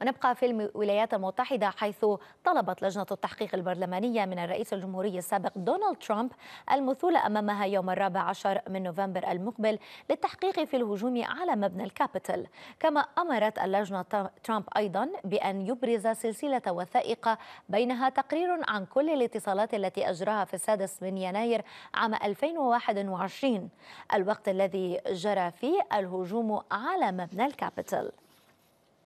ونبقى في الولايات المتحدة حيث طلبت لجنة التحقيق البرلمانية من الرئيس الجمهوري السابق دونالد ترامب المثول أمامها يوم الرابع عشر من نوفمبر المقبل للتحقيق في الهجوم على مبنى الكابيتال كما أمرت اللجنة ترامب أيضا بأن يبرز سلسلة وثائق بينها تقرير عن كل الاتصالات التي أجراها في السادس من يناير عام 2021 الوقت الذي جرى فيه الهجوم على مبنى الكابيتال